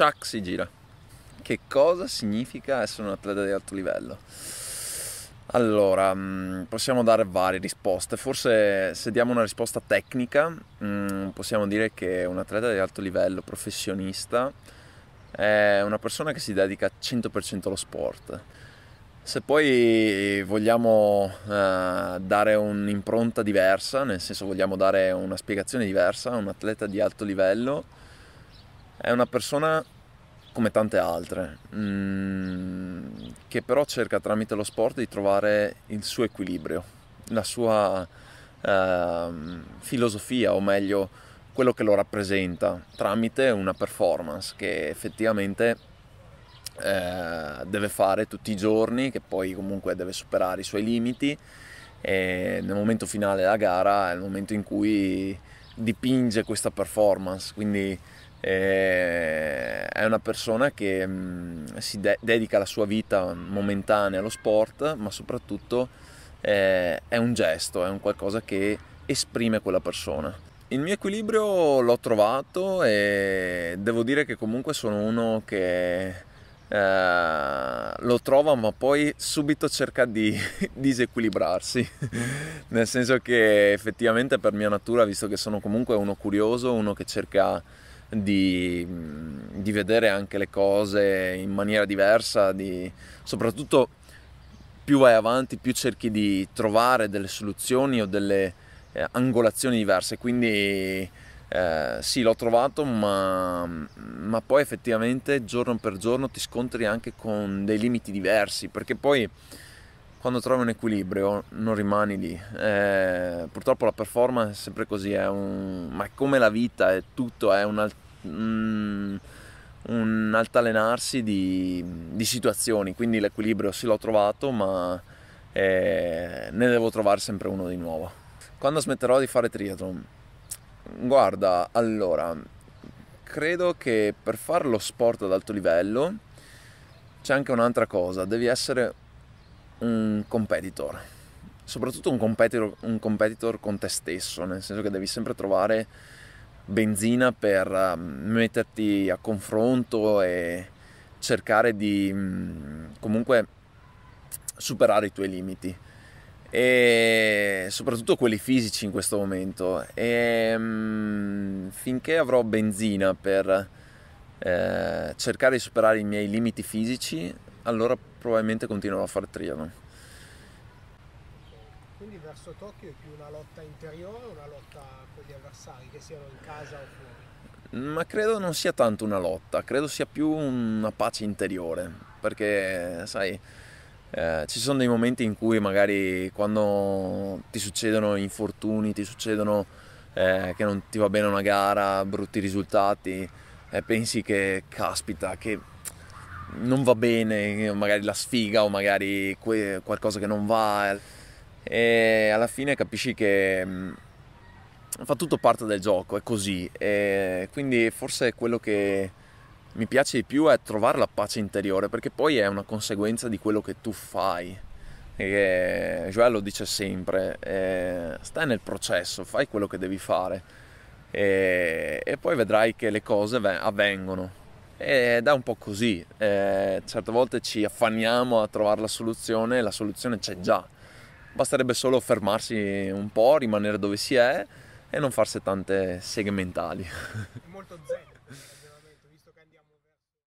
ciac, si gira. Che cosa significa essere un atleta di alto livello? Allora, mm, possiamo dare varie risposte, forse se diamo una risposta tecnica mm, possiamo dire che un atleta di alto livello professionista è una persona che si dedica 100% allo sport. Se poi vogliamo eh, dare un'impronta diversa, nel senso vogliamo dare una spiegazione diversa, un atleta di alto livello è una persona come tante altre, mm, che però cerca tramite lo sport di trovare il suo equilibrio, la sua eh, filosofia, o meglio, quello che lo rappresenta tramite una performance che effettivamente eh, deve fare tutti i giorni, che poi comunque deve superare i suoi limiti e nel momento finale della gara è il momento in cui dipinge questa performance, quindi eh, è una persona che mm, si de- dedica la sua vita momentanea allo sport, ma soprattutto eh, è un gesto, è un qualcosa che esprime quella persona. Il mio equilibrio l'ho trovato e devo dire che comunque sono uno che eh, lo trova ma poi subito cerca di disequilibrarsi mm. nel senso che effettivamente per mia natura visto che sono comunque uno curioso uno che cerca di, di vedere anche le cose in maniera diversa, di, soprattutto più vai avanti, più cerchi di trovare delle soluzioni o delle eh, angolazioni diverse. Quindi eh, sì, l'ho trovato, ma, ma, poi effettivamente giorno per giorno ti scontri anche con dei limiti diversi, perché poi quando trovi un equilibrio non rimani lì. Eh, purtroppo la performance è sempre così, è un, ma è come la vita, è tutto, è un, alt, mm, un, altalenarsi di, di, situazioni, quindi l'equilibrio sì l'ho trovato, ma eh, ne devo trovare sempre uno di nuovo. Quando smetterò di fare triathlon? Guarda, allora, credo che per fare lo sport ad alto livello c'è anche un'altra cosa, devi essere un competitor, soprattutto un competitor, un competitor con te stesso, nel senso che devi sempre trovare benzina per um, metterti a confronto e cercare di mm, comunque superare i tuoi limiti e soprattutto quelli fisici in questo momento e mm, finché avrò benzina per eh, cercare di superare i miei limiti fisici allora probabilmente continuerò a fare triathlon. Quindi verso Tokyo è più una lotta interiore o una lotta con gli avversari, che siano in casa o fuori? Ma credo non sia tanto una lotta, credo sia più una pace interiore, perché sai, eh, ci sono dei momenti in cui magari quando ti succedono infortuni, ti succedono eh, che non ti va bene una gara, brutti risultati, e pensi che caspita, che non va bene, eh, magari la sfiga o magari que- qualcosa che non va. Eh. E alla fine capisci che mh, mm, fa tutto parte del gioco, è così. E quindi forse quello che mi piace di più è trovare la pace interiore, perché poi è una conseguenza di quello che tu fai. E Joel lo dice sempre, eh, stai nel processo, fai quello che devi fare e, e poi vedrai che le cose avvengono ed è un po' così, eh, certe volte ci affanniamo a trovare la soluzione, e la soluzione c'è già, basterebbe solo fermarsi un po', rimanere dove si è e non farsi tante seghe mentali. È molto zen.